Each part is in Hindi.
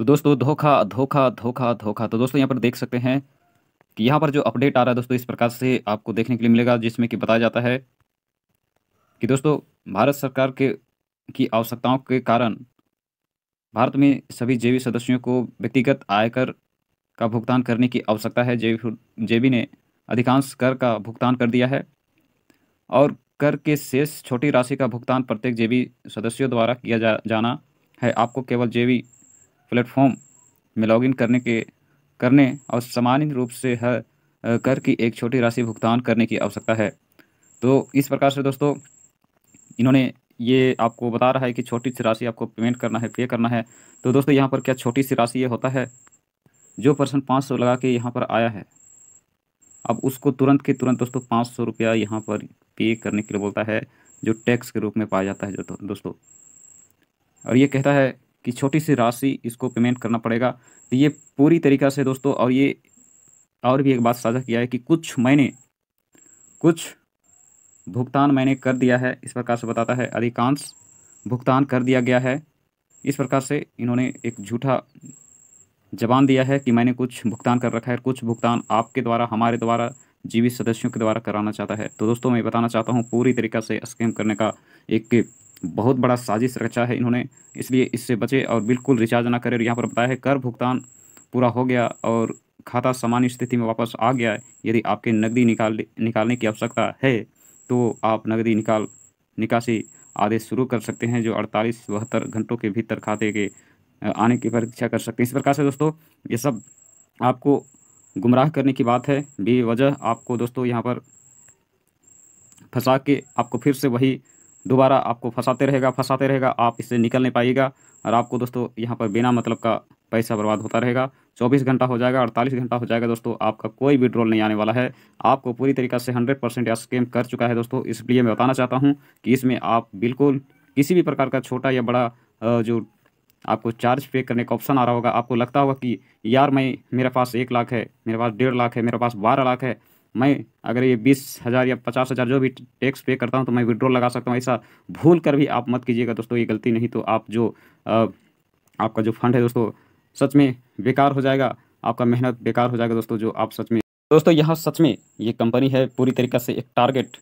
तो दोस्तों धोखा धोखा धोखा धोखा तो दोस्तों यहाँ पर देख सकते हैं कि यहाँ पर जो अपडेट आ रहा है दोस्तों इस प्रकार से आपको देखने के लिए मिलेगा जिसमें कि बताया जाता है कि दोस्तों भारत सरकार के की आवश्यकताओं के कारण भारत में सभी जेबी सदस्यों को व्यक्तिगत आयकर का भुगतान करने की आवश्यकता है जेबी जेबी ने अधिकांश कर का भुगतान कर दिया है और कर के शेष छोटी राशि का भुगतान प्रत्येक जेबी सदस्यों द्वारा किया जा, जाना है आपको केवल जेबी प्लेटफॉर्म में लॉगिन करने के करने और सामान्य रूप से हर कर की एक छोटी राशि भुगतान करने की आवश्यकता है तो इस प्रकार से दोस्तों इन्होंने ये आपको बता रहा है कि छोटी सी राशि आपको पेमेंट करना है पे करना है तो दोस्तों यहाँ पर क्या छोटी सी राशि ये होता है जो पर्सन पाँच सौ लगा के यहाँ पर आया है अब उसको तुरंत के तुरंत दोस्तों पाँच सौ रुपया यहाँ पर पे करने के लिए बोलता है जो टैक्स के रूप में पाया जाता है जो दोस्तों और ये कहता है कि छोटी सी राशि इसको पेमेंट करना पड़ेगा तो ये पूरी तरीक़ा से दोस्तों और ये और भी एक बात साझा किया है कि कुछ मैंने कुछ भुगतान मैंने कर दिया है इस प्रकार से बताता है अधिकांश भुगतान कर दिया गया है इस प्रकार से इन्होंने एक झूठा जवान दिया है कि मैंने कुछ भुगतान कर रखा है कुछ भुगतान आपके द्वारा हमारे द्वारा जीवित सदस्यों के द्वारा कराना चाहता है तो दोस्तों मैं बताना चाहता हूँ पूरी तरीका से स्कैम करने का एक बहुत बड़ा साजिश रचा है इन्होंने इसलिए इससे बचे और बिल्कुल रिचार्ज ना करें और यहाँ पर बताया है कर भुगतान पूरा हो गया और खाता सामान्य स्थिति में वापस आ गया है यदि आपके नकदी निकाल निकालने की आवश्यकता है तो आप नकदी निकाल निकासी आदेश शुरू कर सकते हैं जो अड़तालीस बहत्तर घंटों के भीतर खाते के आने की प्रतीक्षा कर सकते हैं इस प्रकार से दोस्तों ये सब आपको गुमराह करने की बात है बेवजह आपको दोस्तों यहाँ पर फंसा के आपको फिर से वही दोबारा आपको फंसाते रहेगा फंसाते रहेगा आप इससे निकल नहीं पाइएगा और आपको दोस्तों यहाँ पर बिना मतलब का पैसा बर्बाद होता रहेगा 24 घंटा हो जाएगा 48 घंटा हो जाएगा दोस्तों आपका कोई विड्रॉल नहीं आने वाला है आपको पूरी तरीके से 100 परसेंट स्कैम कर चुका है दोस्तों इसलिए मैं बताना चाहता हूँ कि इसमें आप बिल्कुल किसी भी प्रकार का छोटा या बड़ा जो आपको चार्ज पे करने का ऑप्शन आ रहा होगा आपको लगता होगा कि यार मैं मेरे पास एक लाख है मेरे पास डेढ़ लाख है मेरे पास बारह लाख है मैं अगर ये बीस हज़ार या पचास हज़ार जो भी टैक्स पे करता हूँ तो मैं विड्रॉल लगा सकता हूँ ऐसा भूल कर भी आप मत कीजिएगा दोस्तों ये गलती नहीं तो आप जो आ, आपका जो फंड है दोस्तों सच में बेकार हो जाएगा आपका मेहनत बेकार हो जाएगा दोस्तों जो आप सच में दोस्तों यहाँ सच में ये कंपनी है पूरी तरीका से एक टारगेट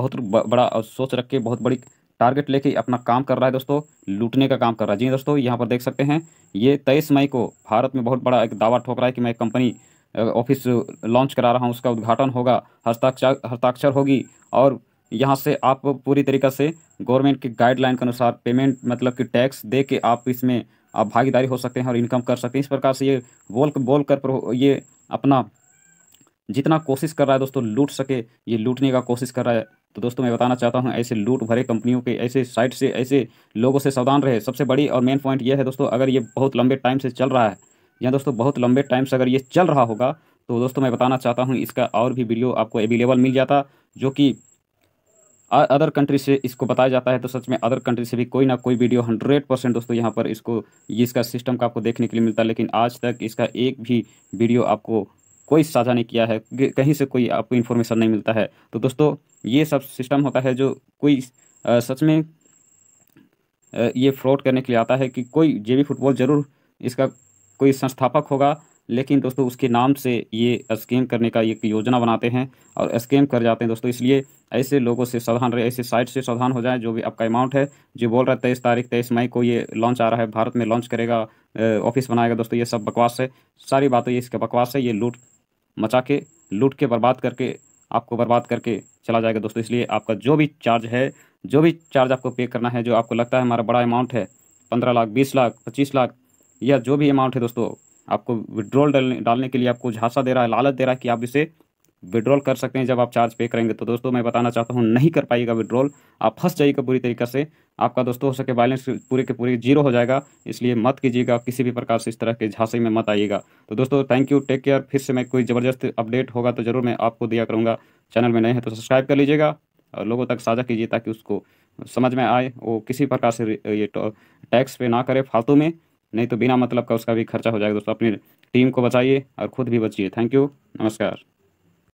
बहुत बड़ा और सोच रख के बहुत बड़ी टारगेट लेके अपना काम कर रहा है दोस्तों लूटने का काम कर रहा है जी दोस्तों यहाँ पर देख सकते हैं ये तेईस मई को भारत में बहुत बड़ा एक दावा ठोक रहा है कि मैं कंपनी ऑफिस लॉन्च करा रहा हूँ उसका उद्घाटन होगा हस्ताक्षर हस्ताक्षर होगी और यहाँ से आप पूरी तरीक़े से गवर्नमेंट की गाइडलाइन के अनुसार पेमेंट मतलब कि टैक्स दे के आप इसमें आप भागीदारी हो सकते हैं और इनकम कर सकते हैं इस प्रकार से ये बोल बोल कर ये अपना जितना कोशिश कर रहा है दोस्तों लूट सके ये लूटने का कोशिश कर रहा है तो दोस्तों मैं बताना चाहता हूँ ऐसे लूट भरे कंपनियों के ऐसे साइट से ऐसे लोगों से सावधान रहे सबसे बड़ी और मेन पॉइंट ये है दोस्तों अगर ये बहुत लंबे टाइम से चल रहा है या दोस्तों बहुत लंबे टाइम से अगर ये चल रहा होगा तो दोस्तों मैं बताना चाहता हूँ इसका और भी वीडियो आपको अवेलेबल मिल जाता जो कि अदर कंट्री से इसको बताया जाता है तो सच में अदर कंट्री से भी कोई ना कोई वीडियो हंड्रेड परसेंट दोस्तों यहाँ पर इसको इसका सिस्टम का आपको देखने के लिए मिलता है लेकिन आज तक इसका एक भी वीडियो आपको कोई साझा नहीं किया है कहीं से कोई आपको इन्फॉर्मेशन नहीं मिलता है तो दोस्तों ये सब सिस्टम होता है जो कोई आ, सच में आ, ये फ्रॉड करने के लिए आता है कि कोई जे फुटबॉल ज़रूर इसका कोई संस्थापक होगा लेकिन दोस्तों उसके नाम से ये स्कैम करने का एक योजना बनाते हैं और स्कैम कर जाते हैं दोस्तों इसलिए ऐसे लोगों से सावधान रहे ऐसे साइट से सावधान हो जाए जो भी आपका अमाउंट है जो बोल रहा है तेईस तारीख तेईस मई को ये लॉन्च आ रहा है भारत में लॉन्च करेगा ऑफिस बनाएगा दोस्तों ये सब बकवास है सारी बातें ये इसका बकवास है ये लूट मचा के लूट के बर्बाद करके आपको बर्बाद करके चला जाएगा दोस्तों इसलिए आपका जो भी चार्ज है जो भी चार्ज आपको पे करना है जो आपको लगता है हमारा बड़ा अमाउंट है पंद्रह लाख बीस लाख पच्चीस लाख या जो भी अमाउंट है दोस्तों आपको विड्रॉल डालने डालने के लिए आपको झांसा दे रहा है लालच दे रहा है कि आप इसे विड्रॉल कर सकते हैं जब आप चार्ज पे करेंगे तो दोस्तों मैं बताना चाहता हूँ नहीं कर पाएगा विड्रॉल आप फंस जाइएगा पूरी तरीके से आपका दोस्तों हो सके बैलेंस पूरे के पूरे जीरो हो जाएगा इसलिए मत कीजिएगा किसी भी प्रकार से इस तरह के झांसे में मत आइएगा तो दोस्तों थैंक यू टेक केयर फिर से मैं कोई ज़बरदस्त अपडेट होगा तो ज़रूर मैं आपको दिया करूँगा चैनल में नए हैं तो सब्सक्राइब कर लीजिएगा और लोगों तक साझा कीजिए ताकि उसको समझ में आए वो किसी प्रकार से ये टैक्स पे ना करे फालतू में नहीं तो बिना मतलब का उसका भी खर्चा हो जाएगा दोस्तों अपनी टीम को बचाइए और खुद भी बचिए थैंक यू नमस्कार